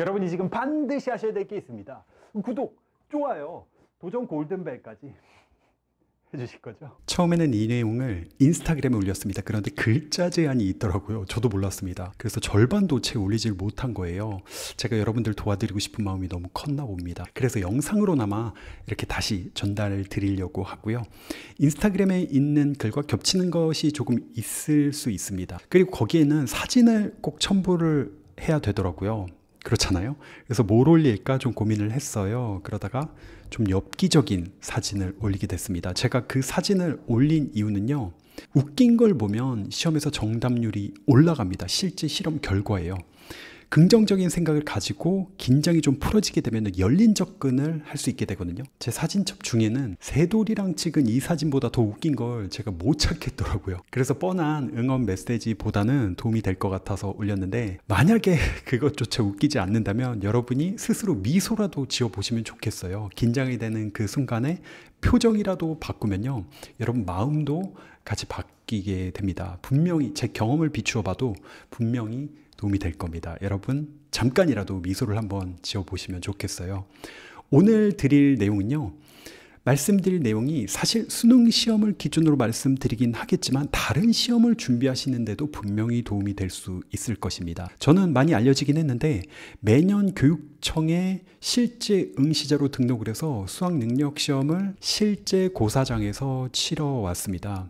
여러분이 지금 반드시 하셔야 될 게 있습니다. 구독, 좋아요, 도전 골든벨까지 해주실 거죠. 처음에는 이 내용을 인스타그램에 올렸습니다. 그런데 글자 제한이 있더라고요. 저도 몰랐습니다. 그래서 절반도 채 올리질 못한 거예요. 제가 여러분들 도와드리고 싶은 마음이 너무 컸나 봅니다. 그래서 영상으로나마 이렇게 다시 전달을 드리려고 하고요. 인스타그램에 있는 글과 겹치는 것이 조금 있을 수 있습니다. 그리고 거기에는 사진을 꼭 첨부를 해야 되더라고요. 그렇잖아요. 그래서 뭘 올릴까 좀 고민을 했어요. 그러다가 좀 엽기적인 사진을 올리게 됐습니다. 제가 그 사진을 올린 이유는요. 웃긴 걸 보면 시험에서 정답률이 올라갑니다. 실제 실험 결과예요. 긍정적인 생각을 가지고 긴장이 좀 풀어지게 되면 열린 접근을 할 수 있게 되거든요. 제 사진첩 중에는 새돌이랑 찍은 이 사진보다 더 웃긴 걸 제가 못 찾겠더라고요. 그래서 뻔한 응원 메시지보다는 도움이 될 것 같아서 올렸는데 만약에 그것조차 웃기지 않는다면 여러분이 스스로 미소라도 지어 보시면 좋겠어요. 긴장이 되는 그 순간에 표정이라도 바꾸면요. 여러분 마음도 같이 바뀌게 됩니다. 분명히 제 경험을 비추어 봐도 분명히 도움이 될 겁니다. 여러분, 잠깐이라도 미소를 한번 지어 보시면 좋겠어요. 오늘 드릴 내용은요. 말씀드릴 내용이 사실 수능 시험을 기준으로 말씀드리긴 하겠지만 다른 시험을 준비하시는데도 분명히 도움이 될 수 있을 것입니다. 저는 많이 알려지긴 했는데 매년 교육청에 실제 응시자로 등록을 해서 수학 능력 시험을 실제 고사장에서 치러 왔습니다.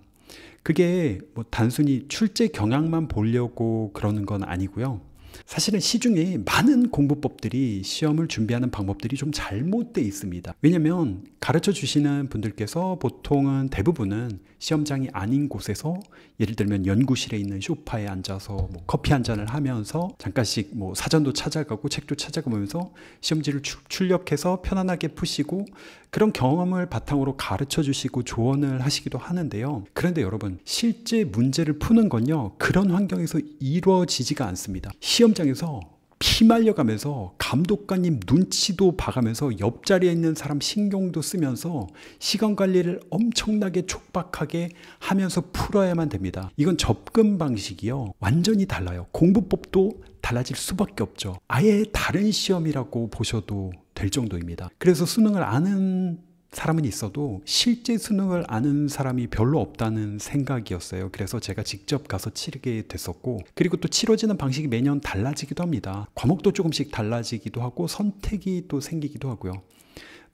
그게 뭐 단순히 출제 경향만 보려고 그러는 건 아니고요. 사실은 시중에 많은 공부법들이 시험을 준비하는 방법들이 좀 잘못돼 있습니다. 왜냐면 하 가르쳐 주시는 분들께서 보통은 대부분은 시험장이 아닌 곳에서 예를 들면 연구실에 있는 쇼파에 앉아서 뭐 커피 한 잔을 하면서 잠깐씩 뭐 사전도 찾아가고 책도 찾아가면서 시험지를 출력해서 편안하게 푸시고 그런 경험을 바탕으로 가르쳐 주시고 조언을 하시기도 하는데요. 그런데 여러분 실제 문제를 푸는 건요 그런 환경에서 이루어지지가 않습니다. 시험장에서 피말려가면서 감독관님 눈치도 봐가면서 옆자리에 있는 사람 신경도 쓰면서 시간 관리를 엄청나게 촉박하게 하면서 풀어야만 됩니다. 이건 접근 방식이요. 완전히 달라요. 공부법도 달라질 수밖에 없죠. 아예 다른 시험이라고 보셔도 될 정도입니다. 그래서 수능을 아는 사람은 있어도 실제 수능을 아는 사람이 별로 없다는 생각이었어요. 그래서 제가 직접 가서 치르게 됐었고, 그리고 또 치러지는 방식이 매년 달라지기도 합니다. 과목도 조금씩 달라지기도 하고, 선택이 또 생기기도 하고요.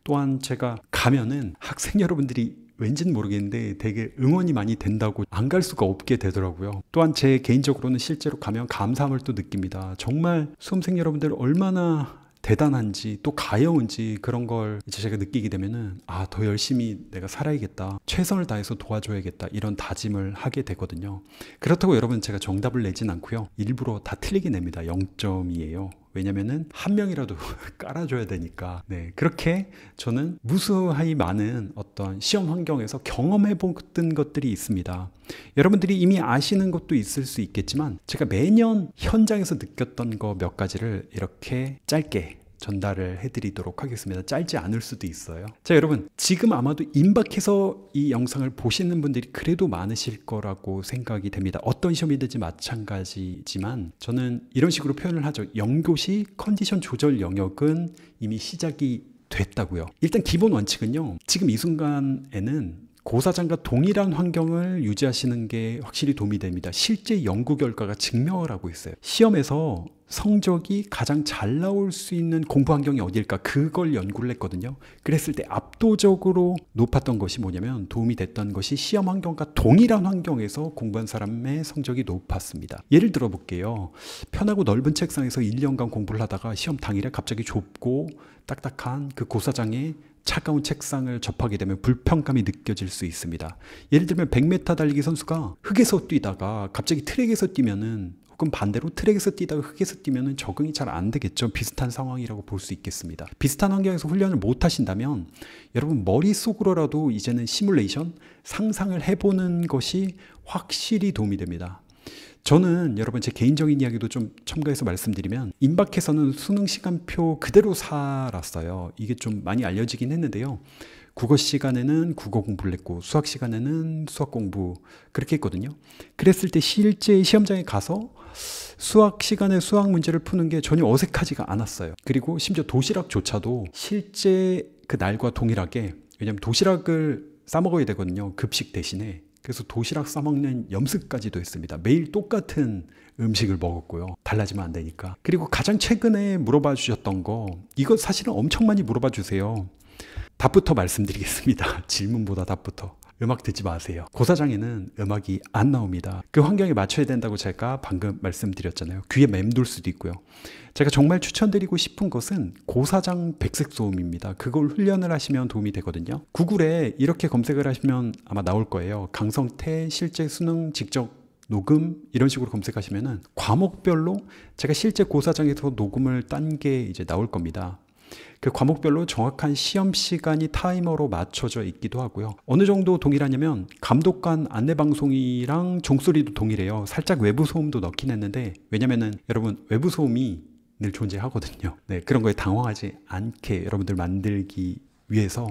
또한 제가 가면은 학생 여러분들이 왠지는 모르겠는데 되게 응원이 많이 된다고 안 갈 수가 없게 되더라고요. 또한 제 개인적으로는 실제로 가면 감사함을 또 느낍니다. 정말 수험생 여러분들 얼마나 대단한지 또 가여운지 그런 걸 이제 제가 느끼게 되면은 아 더 열심히 내가 살아야겠다 최선을 다해서 도와줘야겠다 이런 다짐을 하게 되거든요 그렇다고 여러분 제가 정답을 내진 않고요 일부러 다 틀리게 냅니다 0점이에요 왜냐면은 한 명이라도 깔아줘야 되니까. 네. 그렇게 저는 무수히 많은 어떤 시험 환경에서 경험해본 것들이 있습니다. 여러분들이 이미 아시는 것도 있을 수 있겠지만 제가 매년 현장에서 느꼈던 거 몇 가지를 이렇게 짧게 전달을 해드리도록 하겠습니다. 짧지 않을 수도 있어요. 자, 여러분. 지금 아마도 임박해서 이 영상을 보시는 분들이 그래도 많으실 거라고 생각이 됩니다. 어떤 시험이든지 마찬가지지만 저는 이런 식으로 표현을 하죠. 영교시 컨디션 조절 영역은 이미 시작이 됐다고요. 일단 기본 원칙은요. 지금 이 순간에는 고사장과 동일한 환경을 유지하시는 게 확실히 도움이 됩니다. 실제 연구 결과가 증명을 하고 있어요. 시험에서 성적이 가장 잘 나올 수 있는 공부 환경이 어디일까 그걸 연구를 했거든요. 그랬을 때 압도적으로 높았던 것이 뭐냐면 도움이 됐던 것이 시험 환경과 동일한 환경에서 공부한 사람의 성적이 높았습니다. 예를 들어 볼게요. 편하고 넓은 책상에서 1년간 공부를 하다가 시험 당일에 갑자기 좁고 딱딱한 그 고사장에 차가운 책상을 접하게 되면 불편감이 느껴질 수 있습니다. 예를 들면 100m 달리기 선수가 흙에서 뛰다가 갑자기 트랙에서 뛰면은 혹은 반대로 트랙에서 뛰다가 흙에서 뛰면은 적응이 잘 안 되겠죠. 비슷한 상황이라고 볼 수 있겠습니다. 비슷한 환경에서 훈련을 못 하신다면 여러분 머릿속으로라도 이제는 시뮬레이션 상상을 해보는 것이 확실히 도움이 됩니다. 저는 여러분 제 개인적인 이야기도 좀 첨가해서 말씀드리면 임박해서는 수능 시간표 그대로 살았어요. 이게 좀 많이 알려지긴 했는데요. 국어 시간에는 국어 공부를 했고 수학 시간에는 수학 공부 그렇게 했거든요. 그랬을 때 실제 시험장에 가서 수학 시간에 수학 문제를 푸는 게 전혀 어색하지가 않았어요. 그리고 심지어 도시락조차도 실제 그 날과 동일하게 왜냐하면 도시락을 싸 먹어야 되거든요. 급식 대신에 그래서 도시락 싸먹는 염습까지도 했습니다. 매일 똑같은 음식을 먹었고요. 달라지면 안 되니까. 그리고 가장 최근에 물어봐 주셨던 거, 이거 사실은 엄청 많이 물어봐 주세요. 답부터 말씀드리겠습니다. 질문보다 답부터. 음악 듣지 마세요. 고사장에는 음악이 안 나옵니다. 그 환경에 맞춰야 된다고 제가 방금 말씀드렸잖아요. 귀에 맴돌 수도 있고요. 제가 정말 추천드리고 싶은 것은 고사장 백색 소음입니다. 그걸 훈련을 하시면 도움이 되거든요. 구글에 이렇게 검색을 하시면 아마 나올 거예요. 강성태 실제 수능 직접 녹음 이런 식으로 검색하시면은 과목별로 제가 실제 고사장에서 녹음을 딴 게 이제 나올 겁니다. 그 과목별로 정확한 시험 시간이 타이머로 맞춰져 있기도 하고요. 어느 정도 동일하냐면 감독관 안내 방송이랑 종소리도 동일해요. 살짝 외부 소음도 넣긴 했는데 왜냐면은 여러분 외부 소음이 늘 존재하거든요. 네, 그런 거에 당황하지 않게 여러분들 만들기 위해서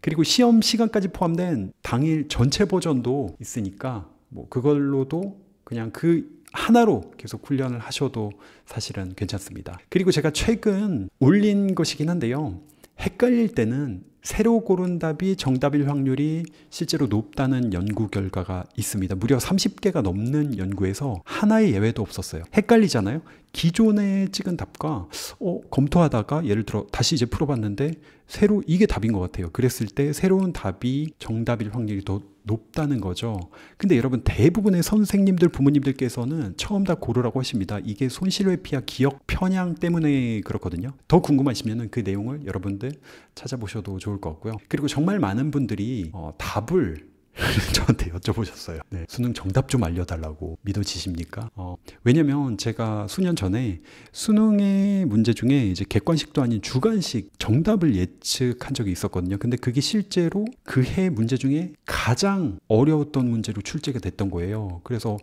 그리고 시험 시간까지 포함된 당일 전체 버전도 있으니까 뭐 그걸로도 그냥 그 하나로 계속 훈련을 하셔도 사실은 괜찮습니다. 그리고 제가 최근 올린 것이긴 한데요. 헷갈릴 때는 새로 고른 답이 정답일 확률이 실제로 높다는 연구 결과가 있습니다. 무려 30개가 넘는 연구에서 하나의 예외도 없었어요. 헷갈리잖아요. 기존에 찍은 답과 어, 검토하다가 예를 들어 다시 이제 풀어봤는데 새로 이게 답인 것 같아요. 그랬을 때 새로운 답이 정답일 확률이 더 높다는 거죠. 근데 여러분 대부분의 선생님들 부모님들께서는 처음 다 고르라고 하십니다. 이게 손실 회피와 기억 편향 때문에 그렇거든요. 더궁금하시면그 내용을 여러분들 찾아보셔도 좋을 것 같고요. 그리고 정말 많은 분들이 어, 답을 저한테 여쭤보셨어요. 네, 수능 정답 좀 알려달라고 믿어지십니까? 어, 왜냐면 제가 수년 전에 수능의 문제 중에 이제 객관식도 아닌 주관식 정답을 예측한 적이 있었거든요. 근데 그게 실제로 그 해 문제 중에 가장 어려웠던 문제로 출제가 됐던 거예요. 그래서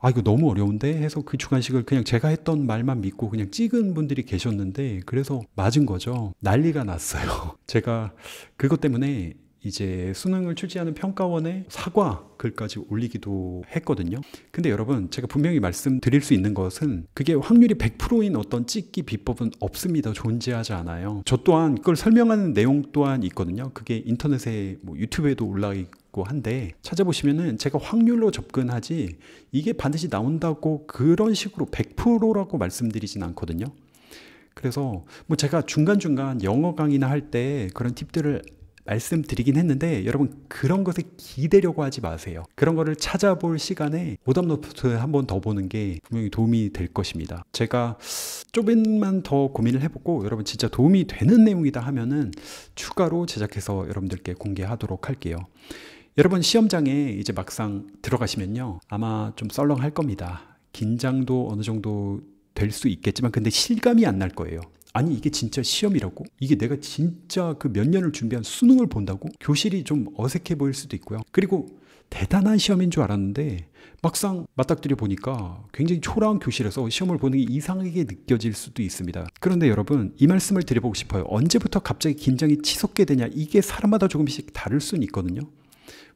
아 이거 너무 어려운데 해서 그 주관식을 그냥 제가 했던 말만 믿고 그냥 찍은 분들이 계셨는데 그래서 맞은 거죠 난리가 났어요 제가 그것 때문에 이제 수능을 출제하는 평가원의 사과 글까지 올리기도 했거든요. 근데 여러분 제가 분명히 말씀드릴 수 있는 것은 그게 확률이 100%인 어떤 찍기 비법은 없습니다. 존재하지 않아요. 저 또한 그걸 설명하는 내용 또한 있거든요. 그게 인터넷에 뭐 유튜브에도 올라 있고 한데 찾아보시면은 제가 확률로 접근하지 이게 반드시 나온다고 그런 식으로 100%라고 말씀드리진 않거든요. 그래서 뭐 제가 중간중간 영어 강의나 할 때 그런 팁들을 말씀드리긴 했는데 여러분 그런 것을 기대려고 하지 마세요. 그런 거를 찾아볼 시간에 오답 노트 한번더 보는 게 분명히 도움이 될 것입니다. 제가 조금만 더 고민을 해보고 여러분 진짜 도움이 되는 내용이다 하면은 추가로 제작해서 여러분들께 공개하도록 할게요. 여러분 시험장에 이제 막상 들어가시면요 아마 좀 썰렁할 겁니다. 긴장도 어느 정도 될 수 있겠지만 근데 실감이 안 날 거예요. 아니 이게 진짜 시험이라고? 이게 내가 진짜 그 몇 년을 준비한 수능을 본다고? 교실이 좀 어색해 보일 수도 있고요. 그리고 대단한 시험인 줄 알았는데 막상 맞닥뜨려 보니까 굉장히 초라한 교실에서 시험을 보는 게 이상하게 느껴질 수도 있습니다. 그런데 여러분 이 말씀을 드려보고 싶어요. 언제부터 갑자기 긴장이 치솟게 되냐 이게 사람마다 조금씩 다를 수는 있거든요.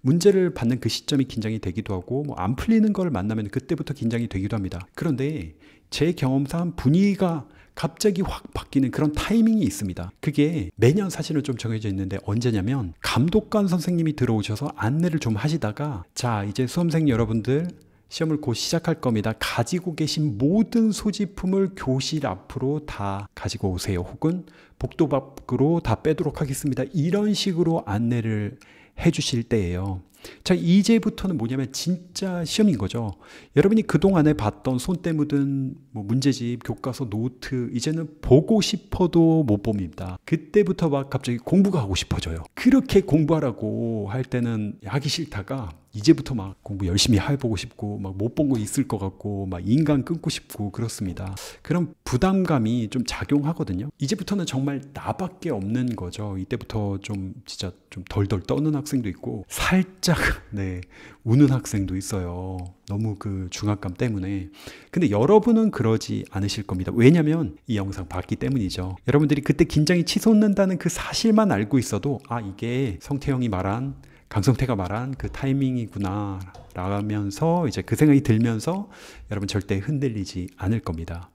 문제를 받는 그 시점이 긴장이 되기도 하고 뭐안 풀리는 걸 만나면 그때부터 긴장이 되기도 합니다. 그런데 제 경험상 분위기가 갑자기 확 바뀌는 그런 타이밍이 있습니다. 그게 매년 사실은 좀 정해져 있는데 언제냐면 감독관 선생님이 들어오셔서 안내를 좀 하시다가 자 이제 수험생 여러분들 시험을 곧 시작할 겁니다. 가지고 계신 모든 소지품을 교실 앞으로 다 가지고 오세요. 혹은 복도 밖으로 다 빼도록 하겠습니다. 이런 식으로 안내를 해주실 때예요. 자, 이제부터는 뭐냐면 진짜 시험인 거죠. 여러분이 그동안에 봤던 손때 묻은 뭐 문제집, 교과서, 노트, 이제는 보고 싶어도 못 봅니다. 그때부터 막 갑자기 공부가 하고 싶어져요. 그렇게 공부하라고 할 때는 하기 싫다가 이제부터 막 공부 열심히 해보고 싶고 막 못 본 거 있을 것 같고 막 인간 끊고 싶고 그렇습니다. 그런 부담감이 좀 작용하거든요. 이제부터는 정말 나밖에 없는 거죠. 이때부터 좀 진짜 좀 덜덜 떠는 학생도 있고 살짝 네 우는 학생도 있어요. 너무 그 중압감 때문에. 근데 여러분은 그러지 않으실 겁니다. 왜냐면 이 영상 봤기 때문이죠. 여러분들이 그때 긴장이 치솟는다는 그 사실만 알고 있어도 아 이게 성태형이 말한 강성태가 말한 그 타이밍이구나 라면서 이제 그 생각이 들면서 여러분 절대 흔들리지 않을 겁니다.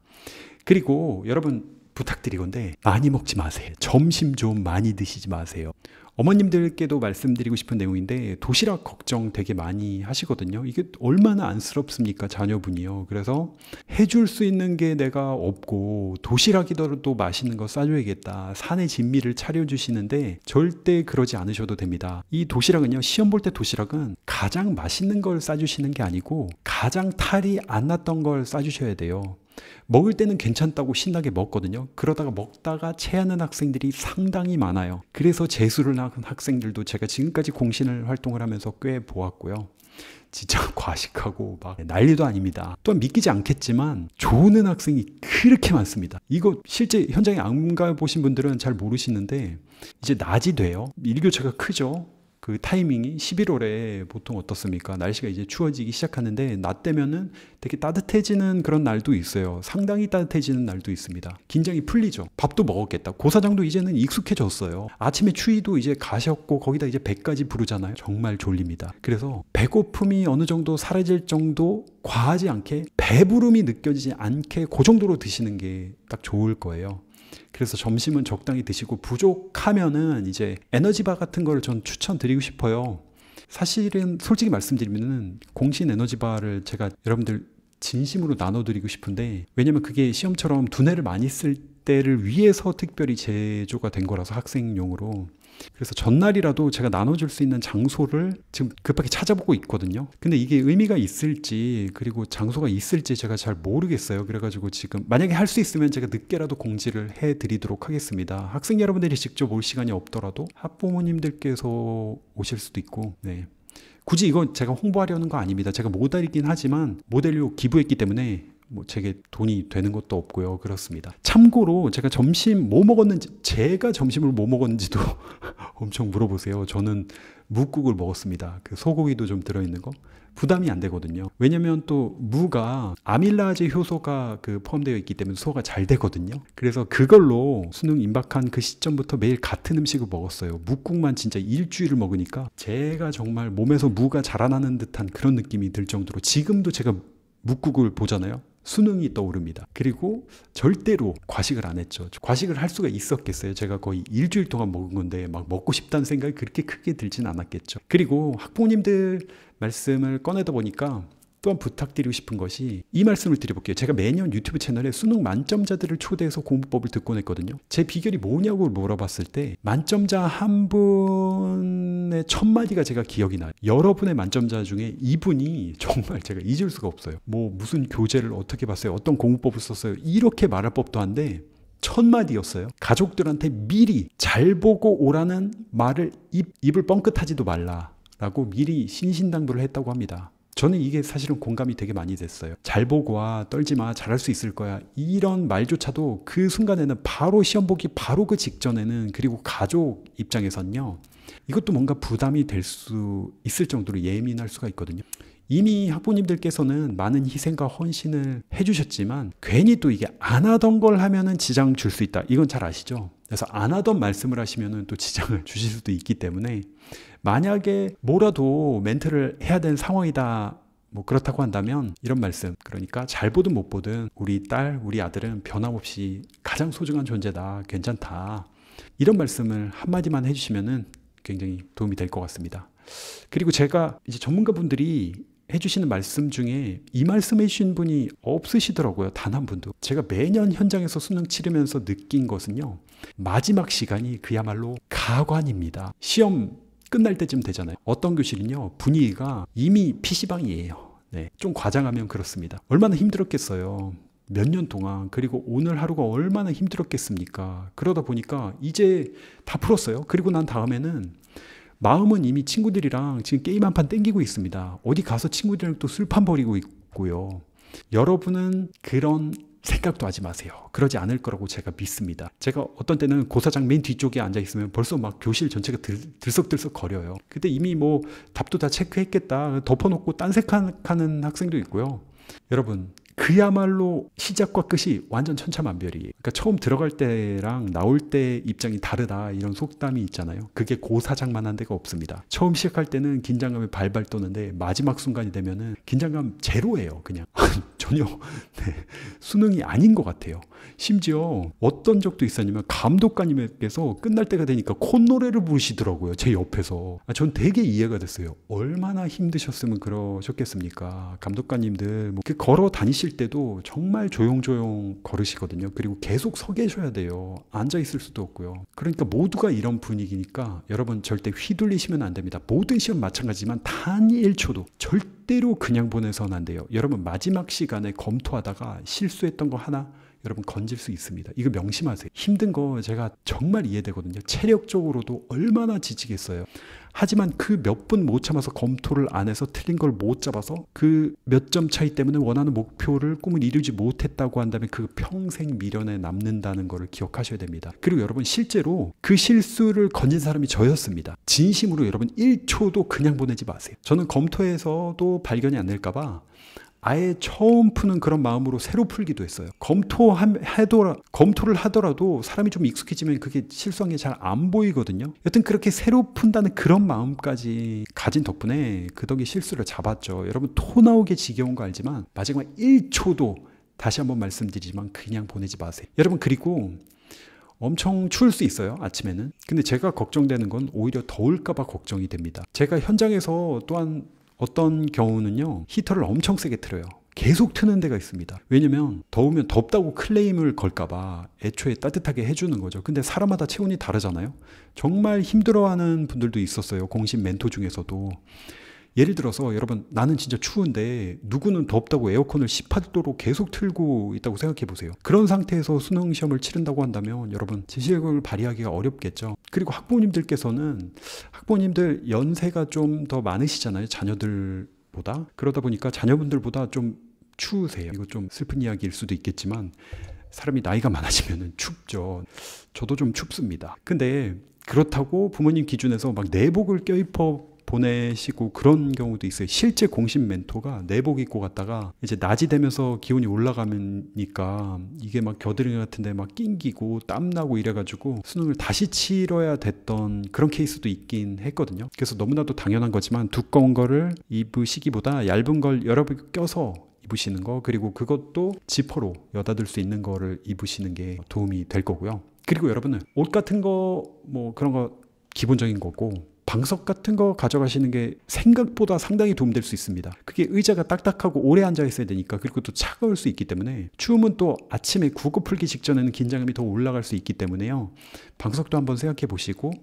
그리고 여러분 부탁드리건데 많이 먹지 마세요. 점심 좀 많이 드시지 마세요. 어머님들께도 말씀드리고 싶은 내용인데 도시락 걱정 되게 많이 하시거든요. 이게 얼마나 안쓰럽습니까 자녀분이요. 그래서 해줄 수 있는 게 내가 없고 도시락이더라도 맛있는 거 싸줘야겠다. 산의 진미를 차려주시는데 절대 그러지 않으셔도 됩니다. 이 도시락은요 시험 볼 때 도시락은 가장 맛있는 걸 싸주시는 게 아니고 가장 탈이 안 났던 걸 싸주셔야 돼요. 먹을 때는 괜찮다고 신나게 먹거든요. 그러다가 먹다가 체하는 학생들이 상당히 많아요. 그래서 재수를 낳은 학생들도 제가 지금까지 공신을 활동을 하면서 꽤 보았고요. 진짜 과식하고 막 난리도 아닙니다. 또한 믿기지 않겠지만 좋은 학생이 그렇게 많습니다. 이거 실제 현장에 안 가보신 분들은 잘 모르시는데 이제 낮이 돼요. 일교차가 크죠. 그 타이밍이 11월에 보통 어떻습니까? 날씨가 이제 추워지기 시작하는데 낮되면은 되게 따뜻해지는 그런 날도 있어요. 상당히 따뜻해지는 날도 있습니다. 긴장이 풀리죠. 밥도 먹었겠다. 고사장도 이제는 익숙해졌어요. 아침에 추위도 이제 가셨고 거기다 이제 배까지 부르잖아요. 정말 졸립니다. 그래서 배고픔이 어느 정도 사라질 정도 과하지 않게 배부름이 느껴지지 않게 그 정도로 드시는 게 딱 좋을 거예요. 그래서 점심은 적당히 드시고 부족하면은 이제 에너지바 같은 걸전 추천드리고 싶어요. 사실은 솔직히 말씀드리면은 공신 에너지바를 제가 여러분들 진심으로 나눠드리고 싶은데 왜냐면 그게 시험처럼 두뇌를 많이 쓸 때를 위해서 특별히 제조가 된 거라서 학생용으로 그래서 전날이라도 제가 나눠줄 수 있는 장소를 지금 급하게 찾아보고 있거든요. 근데 이게 의미가 있을지 그리고 장소가 있을지 제가 잘 모르겠어요. 그래가지고 지금 만약에 할 수 있으면 제가 늦게라도 공지를 해드리도록 하겠습니다. 학생 여러분들이 직접 올 시간이 없더라도 학부모님들께서 오실 수도 있고, 네. 굳이 이건 제가 홍보하려는 거 아닙니다. 제가 모델이긴 하지만 모델료 기부했기 때문에 뭐 제게 돈이 되는 것도 없고요. 그렇습니다. 참고로 제가 점심 뭐 먹었는지 제가 점심을 뭐 먹었는지도 엄청 물어보세요. 저는 묵국을 먹었습니다. 그 소고기도 좀 들어있는 거. 부담이 안 되거든요. 왜냐면 또 무가 아밀라제 효소가 그 포함되어 있기 때문에 소화가 잘 되거든요. 그래서 그걸로 수능 임박한 그 시점부터 매일 같은 음식을 먹었어요. 묵국만 진짜 일주일을 먹으니까 제가 정말 몸에서 무가 자라나는 듯한 그런 느낌이 들 정도로 지금도 제가 묵국을 보잖아요. 수능이 떠오릅니다. 그리고 절대로 과식을 안 했죠. 과식을 할 수가 있었겠어요. 제가 거의 일주일 동안 먹은 건데 막 먹고 싶다는 생각이 그렇게 크게 들진 않았겠죠. 그리고 학부모님들 말씀을 꺼내다 보니까 또한 부탁드리고 싶은 것이 이 말씀을 드려볼게요. 제가 매년 유튜브 채널에 수능 만점자들을 초대해서 공부법을 듣곤 했거든요. 제 비결이 뭐냐고 물어봤을 때 만점자 한 분의 첫 마디가 제가 기억이 나요. 여러분의 만점자 중에 이분이 정말 제가 잊을 수가 없어요. 뭐 무슨 교재를 어떻게 봤어요? 어떤 공부법을 썼어요? 이렇게 말할 법도 한데 첫 마디였어요. 가족들한테 미리 잘 보고 오라는 말을 입, 입을 뻥끗하지도 말라라고 미리 신신당부를 했다고 합니다. 저는 이게 사실은 공감이 되게 많이 됐어요. 잘 보고 와, 떨지 마, 잘할 수 있을 거야. 이런 말조차도 그 순간에는 바로 시험 보기 바로 그 직전에는 그리고 가족 입장에선요. 이것도 뭔가 부담이 될 수 있을 정도로 예민할 수가 있거든요. 이미 학부님들께서는 많은 희생과 헌신을 해주셨지만 괜히 또 이게 안 하던 걸 하면은 지장 줄 수 있다. 이건 잘 아시죠? 그래서 안 하던 말씀을 하시면은 또 지장을 주실 수도 있기 때문에 만약에 뭐라도 멘트를 해야 되는 상황이다. 뭐 그렇다고 한다면 이런 말씀 그러니까 잘 보든 못 보든 우리 딸 우리 아들은 변함없이 가장 소중한 존재다 괜찮다 이런 말씀을 한마디만 해주시면은 굉장히 도움이 될 것 같습니다 그리고 제가 이제 전문가분들이 해주시는 말씀 중에 이 말씀해 주신 분이 없으시더라고요. 단 한 분도. 제가 매년 현장에서 수능 치르면서 느낀 것은요. 마지막 시간이 그야말로 가관입니다. 시험 끝날 때쯤 되잖아요. 어떤 교실은요. 분위기가 이미 PC방이에요. 네, 좀 과장하면 그렇습니다. 얼마나 힘들었겠어요. 몇 년 동안 그리고 오늘 하루가 얼마나 힘들었겠습니까? 그러다 보니까 이제 다 풀었어요. 그리고 난 다음에는 마음은 이미 친구들이랑 지금 게임 한 판 땡기고 있습니다. 어디 가서 친구들이랑 또 술판 벌이고 있고요. 여러분은 그런 생각도 하지 마세요. 그러지 않을 거라고 제가 믿습니다. 제가 어떤 때는 고사장 맨 뒤쪽에 앉아 있으면 벌써 막 교실 전체가 들, 들썩들썩 거려요. 그때 이미 뭐 답도 다 체크했겠다 덮어놓고 딴색하는 학생도 있고요. 여러분 그야말로 시작과 끝이 완전 천차만별이에요. 그러니까 처음 들어갈 때랑 나올 때 입장이 다르다 이런 속담이 있잖아요. 그게 고사장만한 데가 없습니다. 처음 시작할 때는 긴장감이 발발 떠는데 마지막 순간이 되면은 긴장감 제로예요. 그냥 전혀 네, 수능이 아닌 것 같아요. 심지어 어떤 적도 있었냐면 감독관님께서 끝날 때가 되니까 콧노래를 부르시더라고요. 제 옆에서. 아, 전 되게 이해가 됐어요. 얼마나 힘드셨으면 그러셨겠습니까? 감독관님들 뭐 그 걸어 다니실 때도 정말 조용조용 걸으시거든요. 그리고 계속 서 계셔야 돼요. 앉아 있을 수도 없고요. 그러니까 모두가 이런 분위기니까 여러분 절대 휘둘리시면 안 됩니다. 모든 시험 마찬가지지만 단 1초도 절대로 그냥 보내선 안 돼요. 여러분 마지막 시간에 검토하다가 실수했던 거 하나 여러분 건질 수 있습니다. 이거 명심하세요. 힘든 거 제가 정말 이해되거든요. 체력적으로도 얼마나 지치겠어요. 하지만 그 몇 분 못 참아서 검토를 안 해서 틀린 걸 못 잡아서 그 몇 점 차이 때문에 원하는 목표를 꿈을 이루지 못했다고 한다면 그 평생 미련에 남는다는 것을 기억하셔야 됩니다. 그리고 여러분 실제로 그 실수를 건진 사람이 저였습니다. 진심으로 여러분 1초도 그냥 보내지 마세요. 저는 검토에서도 발견이 안 될까봐 아예 처음 푸는 그런 마음으로 새로 풀기도 했어요. 검토해도 검토를 하더라도 사람이 좀 익숙해지면 그게 실성이잘안 보이거든요. 여튼 그렇게 새로 푼다는 그런 마음까지 가진 덕분에 그덕에 실수를 잡았죠. 여러분 토 나오게 지겨운 거 알지만 마지막 1초도 다시 한번 말씀드리지만 그냥 보내지 마세요. 여러분 그리고 엄청 추울 수 있어요 아침에는 근데 제가 걱정되는 건 오히려 더울까봐 걱정이 됩니다 제가 현장에서 또한 어떤 경우는요, 히터를 엄청 세게 틀어요. 계속 트는 데가 있습니다. 왜냐면 더우면 덥다고 클레임을 걸까봐 애초에 따뜻하게 해주는 거죠. 근데 사람마다 체온이 다르잖아요. 정말 힘들어하는 분들도 있었어요. 공식 멘토 중에서도. 예를 들어서 여러분 나는 진짜 추운데 누구는 덥다고 에어컨을 18도로 계속 틀고 있다고 생각해 보세요. 그런 상태에서 수능 시험을 치른다고 한다면 여러분 지식을 발휘하기가 어렵겠죠. 그리고 학부모님들께서는 학부모님들 연세가 좀 더 많으시잖아요. 자녀들보다. 그러다 보니까 자녀분들보다 좀 추우세요. 이거 좀 슬픈 이야기일 수도 있겠지만 사람이 나이가 많아지면 춥죠. 저도 좀 춥습니다. 근데 그렇다고 부모님 기준에서 막 내복을 껴입어 보내시고 그런 경우도 있어요. 실제 공식 멘토가 내복 입고 갔다가 이제 낮이 되면서 기온이 올라가니까 이게 막 겨드랑이 같은데 막 낑기고 땀나고 이래가지고 수능을 다시 치러야 됐던 그런 케이스도 있긴 했거든요. 그래서 너무나도 당연한 거지만 두꺼운 거를 입으시기보다 얇은 걸 여러 번 껴서 입으시는 거 그리고 그것도 지퍼로 여닫을 수 있는 거를 입으시는 게 도움이 될 거고요. 그리고 여러분은 옷 같은 거 뭐 그런 거 기본적인 거고 방석 같은 거 가져가시는 게 생각보다 상당히 도움될 수 있습니다. 그게 의자가 딱딱하고 오래 앉아 있어야 되니까 그리고 또 차가울 수 있기 때문에 추우면 또 아침에 구급 풀기 직전에는 긴장감이 더 올라갈 수 있기 때문에요. 방석도 한번 생각해 보시고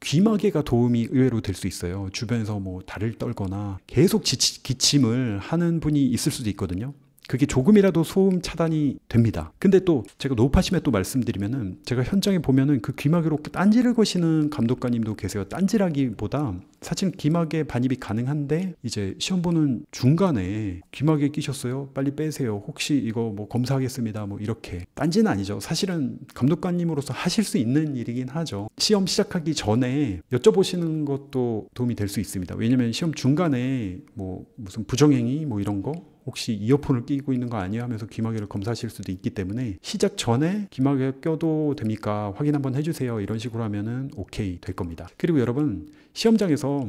귀마개가 도움이 의외로 될 수 있어요. 주변에서 뭐 다리를 떨거나 계속 지치, 기침을 하는 분이 있을 수도 있거든요. 그게 조금이라도 소음 차단이 됩니다. 근데 또 제가 노파심에 또 말씀드리면은 제가 현장에 보면은 그 귀마개로 딴지를 거시는 감독관님도 계세요. 딴지라기보다 사실 귀마개 반입이 가능한데 이제 시험 보는 중간에 귀마개 끼셨어요. 빨리 빼세요. 혹시 이거 뭐 검사하겠습니다. 뭐 이렇게 딴지는 아니죠. 사실은 감독관님으로서 하실 수 있는 일이긴 하죠. 시험 시작하기 전에 여쭤보시는 것도 도움이 될 수 있습니다. 왜냐면 시험 중간에 뭐 무슨 부정행위 뭐 이런 거 혹시 이어폰을 끼고 있는 거 아니야 하면서 귀마개를 검사하실 수도 있기 때문에 시작 전에 귀마개 껴도 됩니까? 확인 한번 해주세요. 이런 식으로 하면은 오케이 될 겁니다. 그리고 여러분 시험장에서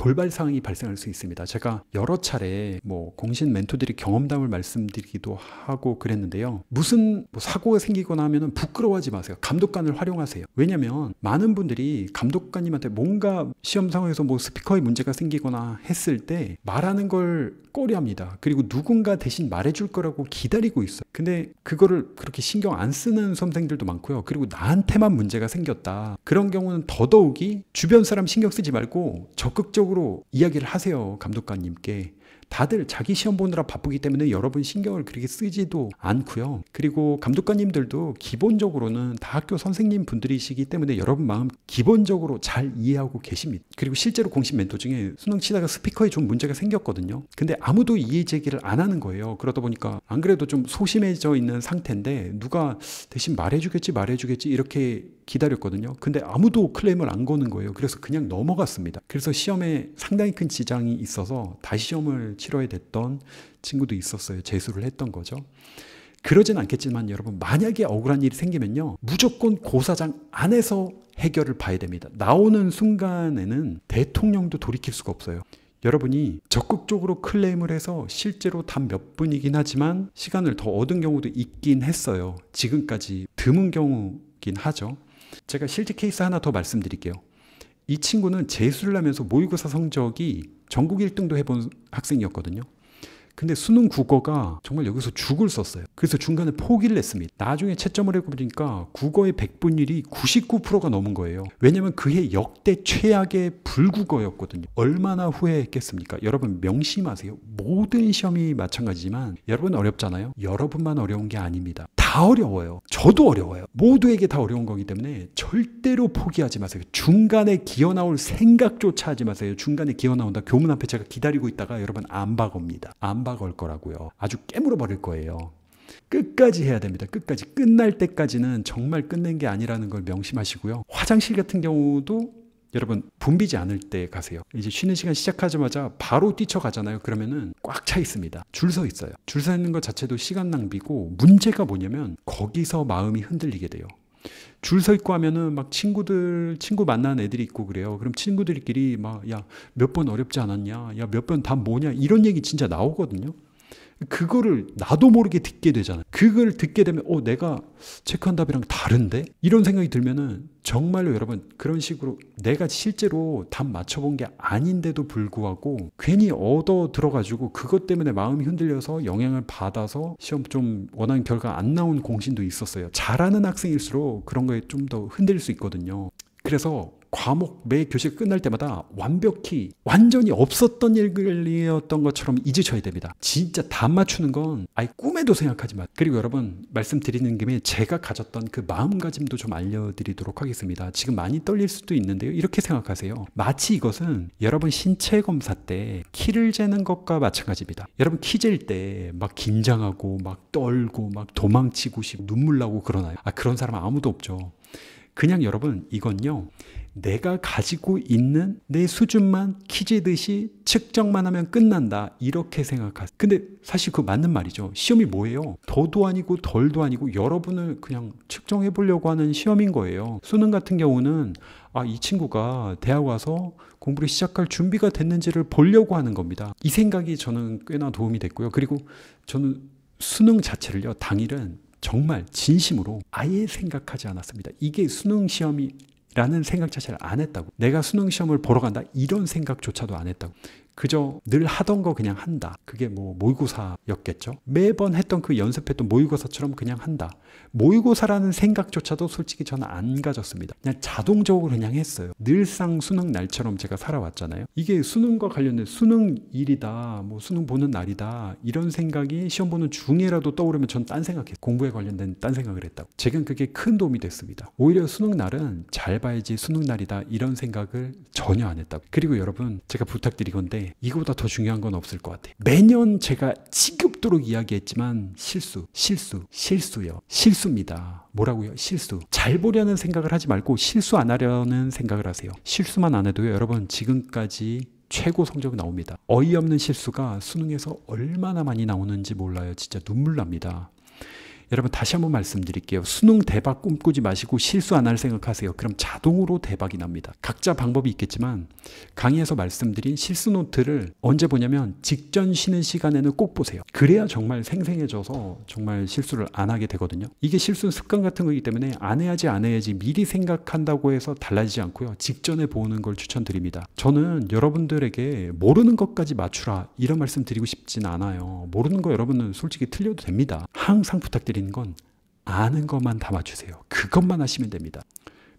돌발 상황이 발생할 수 있습니다. 제가 여러 차례 뭐 공신 멘토들이 경험담을 말씀드리기도 하고 그랬는데요. 무슨 뭐 사고가 생기거나 하면 부끄러워하지 마세요. 감독관을 활용하세요. 왜냐면 많은 분들이 감독관님한테 뭔가 시험 상황에서 뭐 스피커에 문제가 생기거나 했을 때 말하는 걸 꺼려합니다. 그리고 누군가 대신 말해줄 거라고 기다리고 있어요. 근데 그거를 그렇게 신경 안 쓰는 선생들도 많고요. 그리고 나한테만 문제가 생겼다. 그런 경우는 더더욱이 주변 사람 신경 쓰지 말고 적극적으로 직접적으로 이야기를 하세요. 감독관님께. 다들 자기 시험 보느라 바쁘기 때문에 여러분 신경을 그렇게 쓰지도 않고요. 그리고 감독관님들도 기본적으로는 다 학교 선생님 분들이시기 때문에 여러분 마음 기본적으로 잘 이해하고 계십니다. 그리고 실제로 공식 멘토 중에 수능 치다가 스피커에 좀 문제가 생겼거든요. 근데 아무도 이해 제기를 안 하는 거예요. 그러다 보니까 안 그래도 좀 소심해져 있는 상태인데 누가 대신 말해주겠지 말해주겠지 이렇게 기다렸거든요. 근데 아무도 클레임을 안 거는 거예요. 그래서 그냥 넘어갔습니다. 그래서 시험에 상당히 큰 지장이 있어서 다시 시험을 치러야 됐던 친구도 있었어요. 재수를 했던 거죠. 그러진 않겠지만 여러분 만약에 억울한 일이 생기면요 무조건 고사장 안에서 해결을 봐야 됩니다 나오는 순간에는 대통령도 돌이킬 수가 없어요 여러분이 적극적으로 클레임을 해서 실제로 단 몇 분이긴 하지만 시간을 더 얻은 경우도 있긴 했어요 지금까지 드문 경우긴 하죠 제가 실제 케이스 하나 더 말씀드릴게요. 이 친구는 재수를 하면서 모의고사 성적이 전국 1등도 해본 학생이었거든요. 근데 수능 국어가 정말 여기서 죽을 썼어요. 그래서 중간에 포기를 했습니다. 나중에 채점을 해보니까 국어의 1 0 0분율이 99%가 넘은 거예요. 왜냐면 그해 역대 최악의 불국어였거든요. 얼마나 후회했겠습니까? 여러분 명심하세요. 모든 시험이 마찬가지지만 여러분 어렵잖아요. 여러분만 어려운 게 아닙니다. 다 어려워요. 저도 어려워요. 모두에게 다 어려운 거기 때문에 절대로 포기하지 마세요. 중간에 기어 나올 생각조차 하지 마세요. 중간에 기어 나온다. 교문 앞에 제가 기다리고 있다가 여러분 안 박옵니다. 안 박을 거라고요. 아주 깨물어 버릴 거예요. 끝까지 해야 됩니다. 끝까지 끝날 때까지는 정말 끝낸 게 아니라는 걸 명심하시고요. 화장실 같은 경우도 여러분 붐비지 않을 때 가세요. 이제 쉬는 시간 시작하자마자 바로 뛰쳐가잖아요. 그러면은 꽉 차 있습니다. 줄 서 있어요. 줄 서 있는 것 자체도 시간 낭비고 문제가 뭐냐면 거기서 마음이 흔들리게 돼요. 줄 서 있고 하면은 막 친구들 친구 만나는 애들이 있고 그래요. 그럼 친구들끼리 막야몇 번 어렵지 않았냐, 야몇 번 다 뭐냐 이런 얘기 진짜 나오거든요. 그거를 나도 모르게 듣게 되잖아요. 그걸 듣게 되면 어 내가 체크한 답이랑 다른데 이런 생각이 들면은 정말로 여러분 그런 식으로 내가 실제로 답 맞춰본 게 아닌데도 불구하고 괜히 얻어 들어가지고 그것 때문에 마음이 흔들려서 영향을 받아서 시험 좀 원하는 결과 안 나온 공신도 있었어요. 잘하는 학생일수록 그런 거에 좀 더 흔들릴 수 있거든요. 그래서 과목 매 교실 끝날 때마다 완벽히 완전히 없었던 일이었던 것처럼 잊으셔야 됩니다. 진짜 다 맞추는 건 아예 꿈에도 생각하지 마. 그리고 여러분 말씀드리는 김에 제가 가졌던 그 마음가짐도 좀 알려드리도록 하겠습니다. 지금 많이 떨릴 수도 있는데요. 이렇게 생각하세요. 마치 이것은 여러분 신체 검사 때 키를 재는 것과 마찬가지입니다. 여러분 키 잴 때 막 긴장하고 막 떨고 막 도망치고 싶 눈물 나고 그러나요? 아 그런 사람 아무도 없죠. 그냥 여러분 이건요 내가 가지고 있는 내 수준만 키지듯이 측정만 하면 끝난다. 이렇게 생각하세요. 근데 사실 그 맞는 말이죠. 시험이 뭐예요? 더도 아니고 덜도 아니고 여러분을 그냥 측정해 보려고 하는 시험인 거예요. 수능 같은 경우는 아, 이 친구가 대학 와서 공부를 시작할 준비가 됐는지를 보려고 하는 겁니다. 이 생각이 저는 꽤나 도움이 됐고요. 그리고 저는 수능 자체를요, 당일은 정말 진심으로 아예 생각하지 않았습니다. 이게 수능 시험이 라는 생각 자체를 안 했다고. 내가 수능 시험을 보러 간다? 이런 생각조차도 안 했다고. 그저 늘 하던 거 그냥 한다. 그게 뭐 모의고사였겠죠. 매번 했던 그 연습했던 모의고사처럼 그냥 한다. 모의고사라는 생각조차도 솔직히 저는 안 가졌습니다. 그냥 자동적으로 그냥 했어요. 늘상 수능 날처럼 제가 살아왔잖아요. 이게 수능과 관련된 수능 일이다, 뭐 수능 보는 날이다 이런 생각이 시험 보는 중에라도 떠오르면 전 딴 생각했어요. 공부에 관련된 딴 생각을 했다고. 제겐 그게 큰 도움이 됐습니다. 오히려 수능 날은 잘 봐야지 수능 날이다 이런 생각을 전혀 안 했다고. 그리고 여러분 제가 부탁드리건데 이거보다 더 중요한 건 없을 것 같아요. 매년 제가 지겹도록 이야기했지만 실수, 실수, 실수요. 실수입니다. 뭐라고요? 실수. 잘 보려는 생각을 하지 말고 실수 안 하려는 생각을 하세요. 실수만 안 해도요. 여러분 지금까지 최고 성적 이 나옵니다. 어이없는 실수가 수능에서 얼마나 많이 나오는지 몰라요. 진짜 눈물 납니다. 여러분 다시 한번 말씀드릴게요. 수능 대박 꿈꾸지 마시고 실수 안 할 생각하세요. 그럼 자동으로 대박이 납니다. 각자 방법이 있겠지만 강의에서 말씀드린 실수 노트를 언제 보냐면 직전 쉬는 시간에는 꼭 보세요. 그래야 정말 생생해져서 정말 실수를 안 하게 되거든요. 이게 실수 습관 같은 거기 때문에 안 해야지 안 해야지 미리 생각한다고 해서 달라지지 않고요. 직전에 보는 걸 추천드립니다. 저는 여러분들에게 모르는 것까지 맞추라 이런 말씀 드리고 싶진 않아요. 모르는 거 여러분은 솔직히 틀려도 됩니다. 항상 부탁드립니다. 어린 건 아는 것만 담아주세요. 그것만 하시면 됩니다.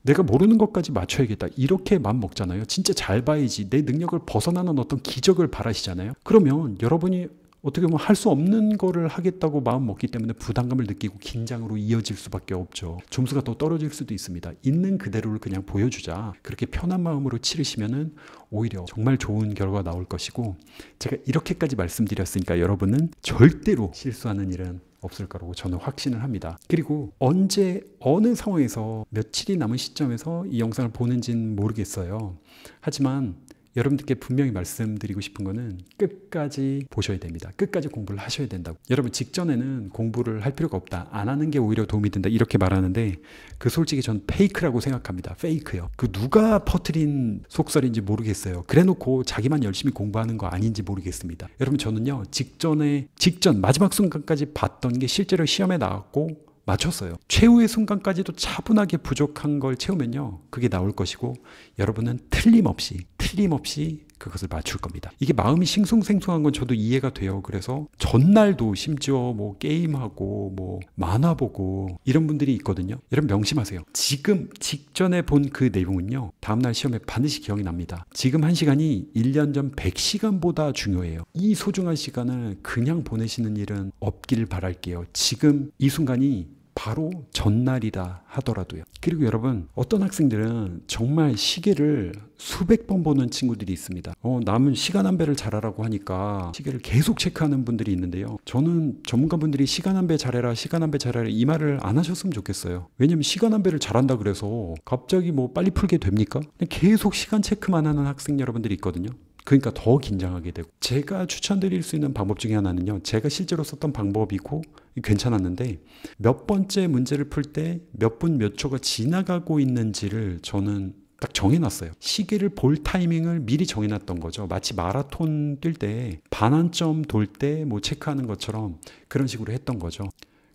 내가 모르는 것까지 맞춰야겠다. 이렇게 마음 먹잖아요. 진짜 잘 봐야지. 내 능력을 벗어나는 어떤 기적을 바라시잖아요. 그러면 여러분이 어떻게 보면 할 수 없는 거를 하겠다고 마음 먹기 때문에 부담감을 느끼고 긴장으로 이어질 수밖에 없죠. 점수가 더 떨어질 수도 있습니다. 있는 그대로를 그냥 보여주자. 그렇게 편한 마음으로 치르시면은 오히려 정말 좋은 결과가 나올 것이고 제가 이렇게까지 말씀드렸으니까 여러분은 절대로 실수하는 일은 없을 거라고 저는 확신을 합니다. 그리고 언제 어느 상황에서 며칠이 남은 시점에서 이 영상을 보는지는 모르겠어요. 하지만 여러분들께 분명히 말씀드리고 싶은 거는 끝까지 보셔야 됩니다. 끝까지 공부를 하셔야 된다고. 여러분 직전에는 공부를 할 필요가 없다. 안 하는 게 오히려 도움이 된다. 이렇게 말하는데 그 솔직히 전 페이크라고 생각합니다. 페이크요. 그 누가 퍼트린 속설인지 모르겠어요. 그래놓고 자기만 열심히 공부하는 거 아닌지 모르겠습니다. 여러분 저는요 직전에 직전 마지막 순간까지 봤던 게 실제로 시험에 나왔고 맞췄어요. 최후의 순간까지도 차분하게 부족한 걸 채우면요. 그게 나올 것이고 여러분은 틀림없이 틀림없이 그것을 맞출 겁니다. 이게 마음이 싱숭생숭한 건 저도 이해가 돼요. 그래서 전날도 심지어 뭐 게임하고 뭐 만화 보고 이런 분들이 있거든요. 여러분 명심하세요. 지금 직전에 본 그 내용은요. 다음날 시험에 반드시 기억이 납니다. 지금 한 시간이 1년 전 100시간보다 중요해요. 이 소중한 시간을 그냥 보내시는 일은 없길 바랄게요. 지금 이 순간이 바로 전날이다 하더라도요. 그리고 여러분, 어떤 학생들은 정말 시계를 수백 번 보는 친구들이 있습니다. 어, 남은 시간 안배를 잘하라고 하니까 시계를 계속 체크하는 분들이 있는데요. 저는 전문가분들이 시간 안배 잘해라, 시간 안배 잘해라 이 말을 안 하셨으면 좋겠어요. 왜냐면 시간 안배를 잘한다 그래서 갑자기 뭐 빨리 풀게 됩니까? 계속 시간 체크만 하는 학생 여러분들이 있거든요. 그러니까 더 긴장하게 되고 제가 추천드릴 수 있는 방법 중에 하나는요 제가 실제로 썼던 방법이고 괜찮았는데 몇 번째 문제를 풀 때 몇 분 몇 초가 지나가고 있는지를 저는 딱 정해놨어요. 시계를 볼 타이밍을 미리 정해놨던 거죠. 마치 마라톤 뛸 때 반환점 돌 때 뭐 체크하는 것처럼 그런 식으로 했던 거죠.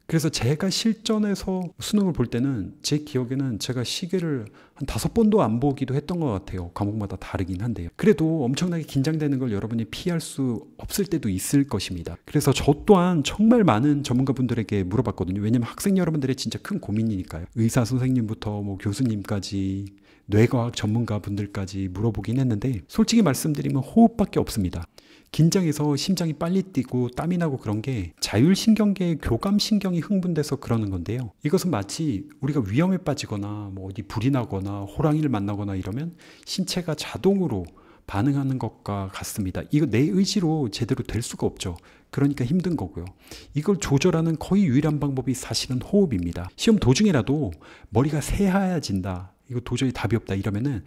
그래서 제가 실전에서 수능을 볼 때는 제 기억에는 제가 시계를 한 다섯 번도 안 보기도 했던 것 같아요. 과목마다 다르긴 한데요. 그래도 엄청나게 긴장되는 걸 여러분이 피할 수 없을 때도 있을 것입니다. 그래서 저 또한 정말 많은 전문가분들에게 물어봤거든요. 왜냐면 학생 여러분들의 진짜 큰 고민이니까요. 의사 선생님부터 뭐 교수님까지 뇌과학 전문가분들까지 물어보긴 했는데 솔직히 말씀드리면 호흡밖에 없습니다. 긴장해서 심장이 빨리 뛰고 땀이 나고 그런 게 자율신경계의 교감신경이 흥분돼서 그러는 건데요. 이것은 마치 우리가 위험에 빠지거나 뭐 어디 불이 나거나 호랑이를 만나거나 이러면 신체가 자동으로 반응하는 것과 같습니다. 이거 내 의지로 제대로 될 수가 없죠. 그러니까 힘든 거고요. 이걸 조절하는 거의 유일한 방법이 사실은 호흡입니다. 시험 도중에라도 머리가 새하얘진다. 이거 도저히 답이 없다 이러면은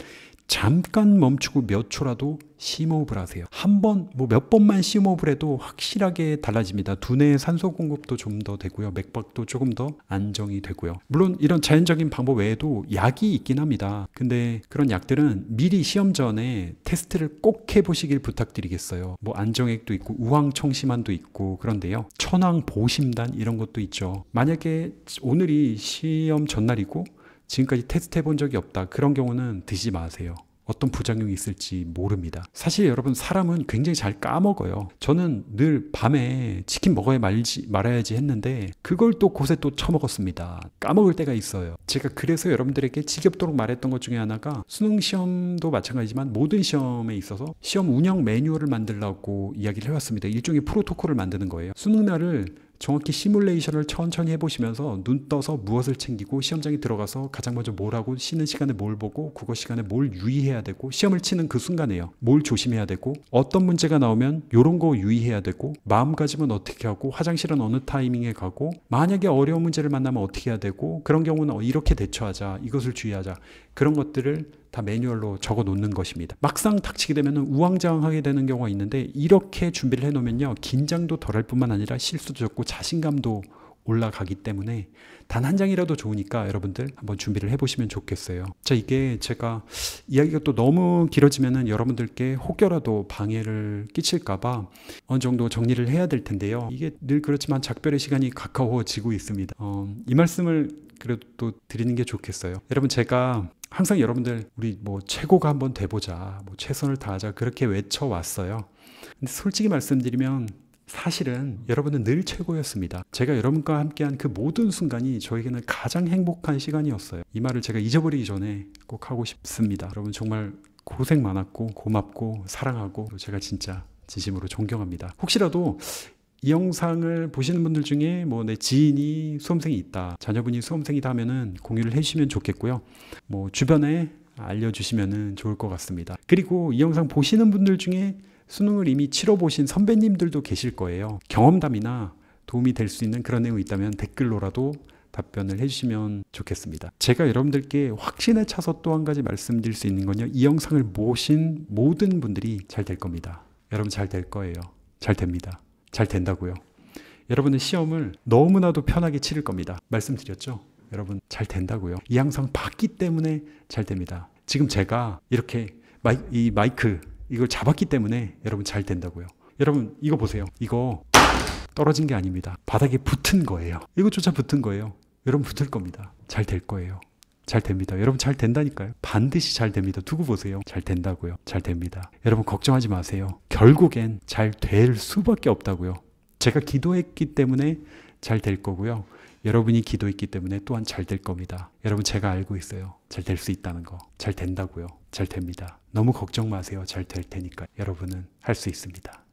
잠깐 멈추고 몇 초라도 심호흡을 하세요. 한 번, 뭐 몇 번만 심호흡을 해도 확실하게 달라집니다. 두뇌의 산소 공급도 좀 더 되고요. 맥박도 조금 더 안정이 되고요. 물론 이런 자연적인 방법 외에도 약이 있긴 합니다. 근데 그런 약들은 미리 시험 전에 테스트를 꼭 해보시길 부탁드리겠어요. 뭐 안정액도 있고 우황청심환도 있고 그런데요. 천황보심단 이런 것도 있죠. 만약에 오늘이 시험 전날이고 지금까지 테스트 해본 적이 없다. 그런 경우는 드시지 마세요. 어떤 부작용이 있을지 모릅니다. 사실 여러분 사람은 굉장히 잘 까먹어요. 저는 늘 밤에 치킨 먹어야 말지 말아야지 했는데 그걸 또 곳에 또 처먹었습니다. 까먹을 때가 있어요. 제가 그래서 여러분들에게 지겹도록 말했던 것 중에 하나가 수능 시험도 마찬가지지만 모든 시험에 있어서 시험 운영 매뉴얼을 만들라고 이야기를 해왔습니다. 일종의 프로토콜을 만드는 거예요. 수능 날을 정확히 시뮬레이션을 천천히 해보시면서 눈 떠서 무엇을 챙기고 시험장에 들어가서 가장 먼저 뭘 하고 쉬는 시간에 뭘 보고 국어 시간에 뭘 유의해야 되고 시험을 치는 그 순간에요. 뭘 조심해야 되고 어떤 문제가 나오면 이런 거 유의해야 되고 마음가짐은 어떻게 하고 화장실은 어느 타이밍에 가고 만약에 어려운 문제를 만나면 어떻게 해야 되고 그런 경우는 이렇게 대처하자 이것을 주의하자 그런 것들을 다 매뉴얼로 적어 놓는 것입니다. 막상 닥치게 되면 우왕좌왕하게 되는 경우가 있는데 이렇게 준비를 해 놓으면요. 긴장도 덜할 뿐만 아니라 실수도 적고 자신감도 올라가기 때문에 단 한 장이라도 좋으니까 여러분들 한번 준비를 해보시면 좋겠어요. 자, 이게 제가 이야기가 또 너무 길어지면은 여러분들께 혹여라도 방해를 끼칠까봐 어느 정도 정리를 해야 될 텐데요. 이게 늘 그렇지만 작별의 시간이 가까워지고 있습니다. 어, 이 말씀을 그래도 또 드리는 게 좋겠어요. 여러분 제가 항상 여러분들 우리 뭐 최고가 한번 돼보자, 뭐 최선을 다하자 그렇게 외쳐 왔어요. 근데 솔직히 말씀드리면 사실은 여러분은 늘 최고였습니다. 제가 여러분과 함께한 그 모든 순간이 저에게는 가장 행복한 시간이었어요. 이 말을 제가 잊어버리기 전에 꼭 하고 싶습니다. 여러분 정말 고생 많았고 고맙고 사랑하고 제가 진짜 진심으로 존경합니다. 혹시라도 이 영상을 보시는 분들 중에 뭐 내 지인이 수험생이 있다, 자녀분이 수험생이다 하면은 공유를 해주시면 좋겠고요. 뭐 주변에 알려주시면은 좋을 것 같습니다. 그리고 이 영상 보시는 분들 중에 수능을 이미 치러보신 선배님들도 계실 거예요. 경험담이나 도움이 될 수 있는 그런 내용이 있다면 댓글로라도 답변을 해주시면 좋겠습니다. 제가 여러분들께 확신에 차서 또 한 가지 말씀드릴 수 있는 건요. 이 영상을 보신 모든 분들이 잘 될 겁니다. 여러분 잘 될 거예요. 잘 됩니다. 잘 된다고요. 여러분의 시험을 너무나도 편하게 치를 겁니다. 말씀드렸죠? 여러분 잘 된다고요. 이 양성 봤기 때문에 잘 됩니다. 지금 제가 이렇게 마이, 이 마이크 이걸 잡았기 때문에 여러분 잘 된다고요. 여러분 이거 보세요. 이거 떨어진 게 아닙니다. 바닥에 붙은 거예요. 이거조차 붙은 거예요. 여러분 붙을 겁니다. 잘 될 거예요. 잘 됩니다. 여러분 잘 된다니까요. 반드시 잘 됩니다. 두고 보세요. 잘 된다고요. 잘 됩니다. 여러분 걱정하지 마세요. 결국엔 잘 될 수밖에 없다고요. 제가 기도했기 때문에 잘 될 거고요. 여러분이 기도했기 때문에 또한 잘 될 겁니다. 여러분 제가 알고 있어요. 잘 될 수 있다는 거. 잘 된다고요. 잘 됩니다. 너무 걱정 마세요. 잘 될 테니까 여러분은 할 수 있습니다.